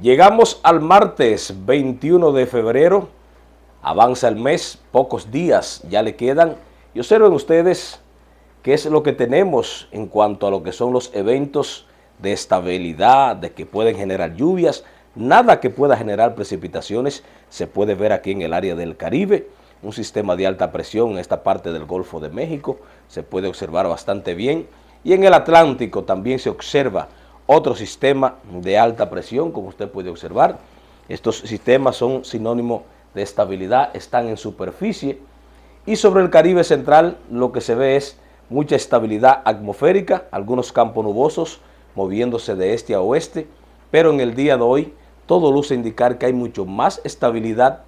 Llegamos al martes 21 de febrero, avanza el mes, pocos días ya le quedan y observen ustedes qué es lo que tenemos en cuanto a lo que son los eventos de estabilidad, de que pueden generar lluvias, nada que pueda generar precipitaciones se puede ver aquí en el área del Caribe, un sistema de alta presión en esta parte del Golfo de México, se puede observar bastante bien y en el Atlántico también se observa otro sistema de alta presión, como usted puede observar. Estos sistemas son sinónimo de estabilidad, están en superficie. Y sobre el Caribe central lo que se ve es mucha estabilidad atmosférica, algunos campos nubosos moviéndose de este a oeste, pero en el día de hoy todo luce indicar que hay mucho más estabilidad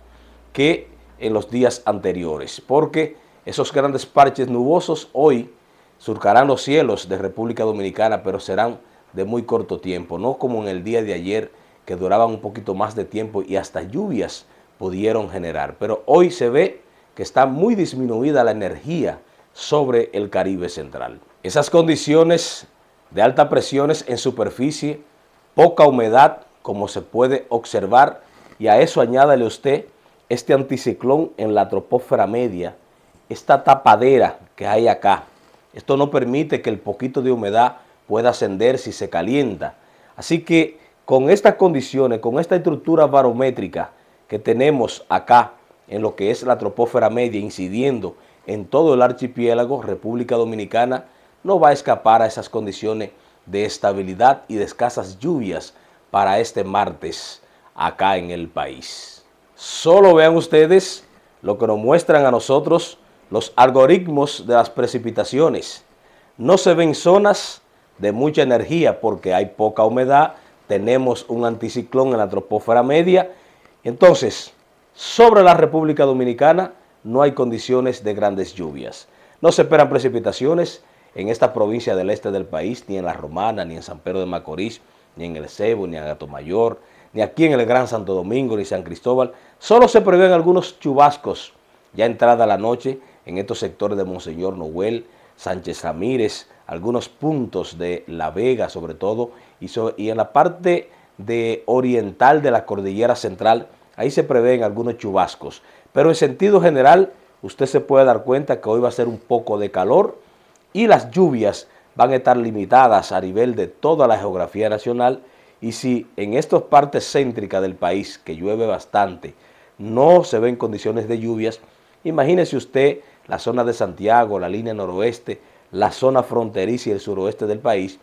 que en los días anteriores, porque esos grandes parches nubosos hoy surcarán los cielos de República Dominicana, pero serán de muy corto tiempo, no como en el día de ayer que duraban un poquito más de tiempo y hasta lluvias pudieron generar. Pero hoy se ve que está muy disminuida la energía sobre el Caribe central. Esas condiciones de alta presiones en superficie, poca humedad, como se puede observar, y a eso añádale usted este anticiclón en la troposfera media, esta tapadera que hay acá. Esto no permite que el poquito de humedad puede ascender si se calienta. Así que con estas condiciones, con esta estructura barométrica que tenemos acá en lo que es la tropósfera media incidiendo en todo el archipiélago, República Dominicana no va a escapar a esas condiciones de estabilidad y de escasas lluvias para este martes acá en el país. Solo vean ustedes lo que nos muestran a nosotros los algoritmos de las precipitaciones. No se ven zonas de mucha energía porque hay poca humedad, tenemos un anticiclón en la troposfera media. Entonces, sobre la República Dominicana no hay condiciones de grandes lluvias. No se esperan precipitaciones en esta provincia del este del país, ni en La Romana, ni en San Pedro de Macorís, ni en El Cebo, ni en Gato Mayor, ni aquí en el Gran Santo Domingo, ni San Cristóbal. Solo se prevén algunos chubascos ya entrada la noche en estos sectores de Monseñor Noel, Sánchez Ramírez, algunos puntos de La Vega sobre todo, y, y en la parte de oriental de la cordillera central, ahí se prevén algunos chubascos. Pero en sentido general, usted se puede dar cuenta que hoy va a ser un poco de calor y las lluvias van a estar limitadas a nivel de toda la geografía nacional. Y si en estas partes céntricas del país, que llueve bastante, no se ven condiciones de lluvias, imagínese usted la zona de Santiago, la línea noroeste, la zona fronteriza y el suroeste del país,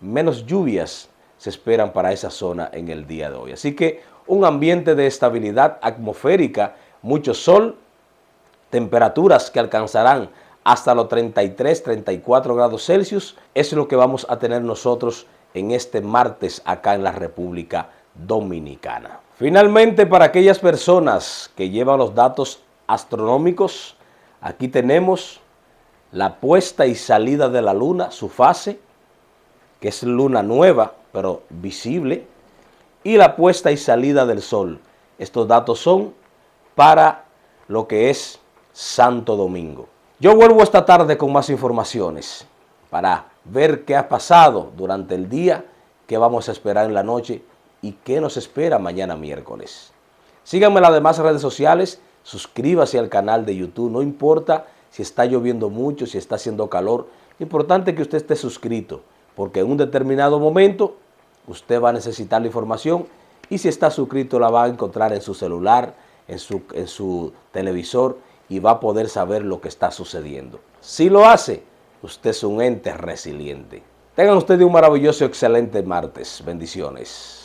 menos lluvias se esperan para esa zona en el día de hoy. Así que un ambiente de estabilidad atmosférica, mucho sol, temperaturas que alcanzarán hasta los 33, 34 grados Celsius, es lo que vamos a tener nosotros en este martes acá en la República Dominicana. Finalmente, para aquellas personas que llevan los datos astronómicos, Aquí tenemos la puesta y salida de la luna, su fase, que es luna nueva, pero visible, y la puesta y salida del sol. Estos datos son para lo que es Santo Domingo. Yo vuelvo esta tarde con más informaciones para ver qué ha pasado durante el día, qué vamos a esperar en la noche y qué nos espera mañana miércoles. Síganme en las demás redes sociales suscríbase al canal de YouTube, no importa si está lloviendo mucho, si está haciendo calor, importante que usted esté suscrito, porque en un determinado momento usted va a necesitar la información y si está suscrito la va a encontrar en su celular, en su, en su televisor y va a poder saber lo que está sucediendo. Si lo hace, usted es un ente resiliente. Tengan ustedes un maravilloso, excelente martes. Bendiciones.